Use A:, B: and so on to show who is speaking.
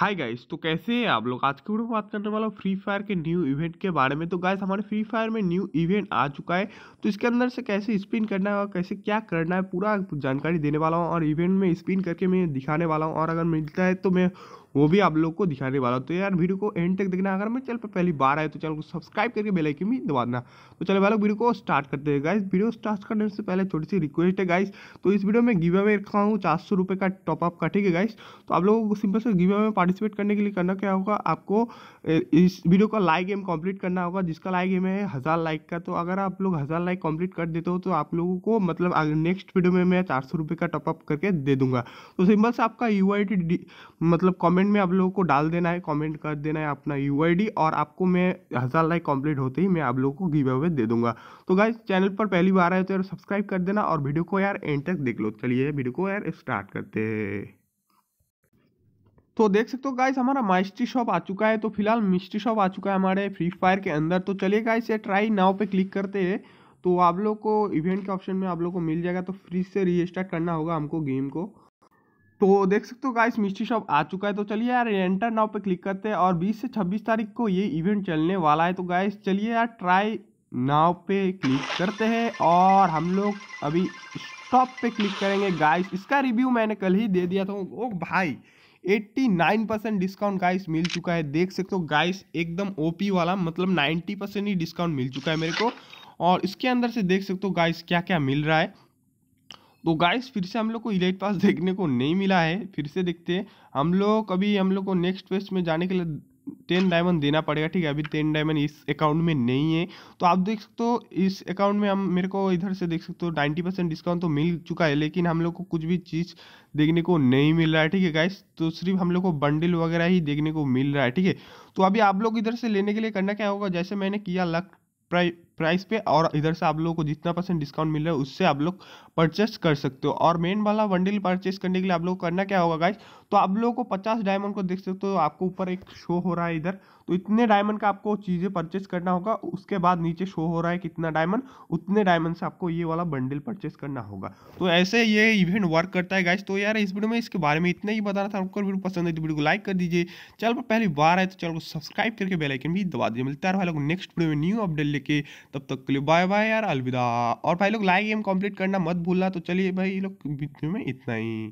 A: hi guys तो कैसे हैं आप लोग आज की वीडियो में बात करने वाला हूँ फ्री फायर के न्यू इवेंट के बारे में तो गाइस हमारे फ्री फायर में न्यू इवेंट आ चुका है तो इसके अंदर से कैसे स्पिन करना है और कैसे क्या करना है पूरा जानकारी देने वाला हूँ और इवेंट में स्पिन करके मैं दिखाने वाला हूँ और अगर मिलता है तो मैं वो भी आप लोग को दिखाने वाला तो यार वीडियो को एंड तक देखना अगर मैं चैनल पर पहली बार आए तो चैनल को सब्सक्राइब करके बेलाइकन भी दबा देना तो चलो भाई लोग वीडियो को स्टार्ट करते हैं गाइस वीडियो स्टार्ट करने से पहले छोटी सी रिक्वेस्ट है गाइस तो इस वीडियो में गिव अवे रखा हूँ चार सौ रुपये का टॉपअप का ठीक है गाइस तो आप लोगों को सिंपल से गिव अवे में पार्टिसिपेट करने के लिए करना क्या होगा आपको इस वीडियो का लाइक गेम कम्प्लीट करना होगा जिसका लाइक गेम है हज़ार लाइक का तो अगर आप लोग हज़ार लाइक कम्प्लीट कर देते हो तो आप लोगों को मतलब नेक्स्ट वीडियो में मैं चार सौ रुपये का टॉपअप करके दे दूंगा तो सिंपल से आपका यू मतलब कॉमेंट कमेंट में आप लोगों को डाल देना है कमेंट कर देना है अपना यू और आपको मैं हज़ार लाइक कंप्लीट होते ही मैं आप लोगों को गिव अवे दे दूंगा तो गाइज चैनल पर पहली बार आए तो यार सब्सक्राइब कर देना और वीडियो को यार एंड तक देख लो चलिए वीडियो को यार स्टार्ट करते तो देख सकते हो गाइस हमारा माइस्ट्री शॉप आ चुका है तो फिलहाल मिस्ट्री शॉप आ चुका है हमारे फ्री फायर के अंदर तो चलिए गाइस ये ट्राई नाव पे क्लिक करते हैं तो आप लोग को इवेंट के ऑप्शन में आप लोग को मिल जाएगा तो फ्री से रीस्टार्ट करना होगा हमको गेम को तो देख सकते हो गाइस मिस्ट्री शॉप आ चुका है तो चलिए यार एंटर नाव पे क्लिक करते हैं और 20 से 26 तारीख को ये इवेंट चलने वाला है तो गाइस चलिए यार ट्राई नाव पे क्लिक करते हैं और हम लोग अभी स्टॉप पे क्लिक करेंगे गाइस इसका रिव्यू मैंने कल ही दे दिया था ओ भाई 89 परसेंट डिस्काउंट गाइस मिल चुका है देख सकते हो गाइस एकदम ओ वाला मतलब नाइन्टी परसेंट ही डिस्काउंट मिल चुका है मेरे को और इसके अंदर से देख सकते हो गाइस क्या क्या मिल रहा है तो गाइस फिर से हम लोग को इलाइट पास देखने को नहीं मिला है फिर से देखते हैं हम लोग अभी हम लोग को नेक्स्ट फेस्ट में जाने के लिए टेन डायमंड देना पड़ेगा ठीक है अभी टेन डायमंड इस अकाउंट में नहीं है तो आप देख सकते हो इस अकाउंट में हम मेरे को इधर से देख सकते हो नाइन्टी परसेंट डिस्काउंट तो मिल चुका है लेकिन हम लोग को कुछ भी चीज़ देखने को नहीं मिल रहा है ठीक है गाइस तो सिर्फ हम लोग को बंडल वगैरह ही देखने को मिल रहा है ठीक है तो अभी आप लोग इधर से लेने के लिए करना क्या होगा जैसे मैंने किया लक प्राइ प्राइस पे और इधर से आप लोगों को जितना परसेंट डिस्काउंट मिल रहा है उससे आप लोग परचेस कर सकते हो और मेन वाला बंडल परचेस करने के लिए आप लोग को करना क्या होगा गाइज तो आप लोगों को पचास डायमंड को देख सकते हो तो आपको ऊपर एक शो हो रहा है इधर तो इतने डायमंड का आपको चीज़ें परचेस करना होगा उसके बाद नीचे शो हो रहा है कितना डायमंड उतने डायमंड से आपको ये वाला बंडल परचेस करना होगा तो ऐसे ये इवेंट वर्क करता है गाइस तो यार इस वीडियो में इसके बारे में इतना ही बताना था आपको वीडियो पसंद है तो वीडियो को लाइक कर दीजिए चैनल पर पहली बार आए तो चैनल को सब्सक्राइब करके बेलाइकन भी दबा दीजिए मिलता है भाई लोग नेक्स्ट वीडियो में न्यू अपडेट लेके तब तक के लिए बाय बाय यार अलविदा और भाई लोग लाइक गेम कंप्लीट करना मत भूलना तो चलिए भाई लोग वीडियो में इतना ही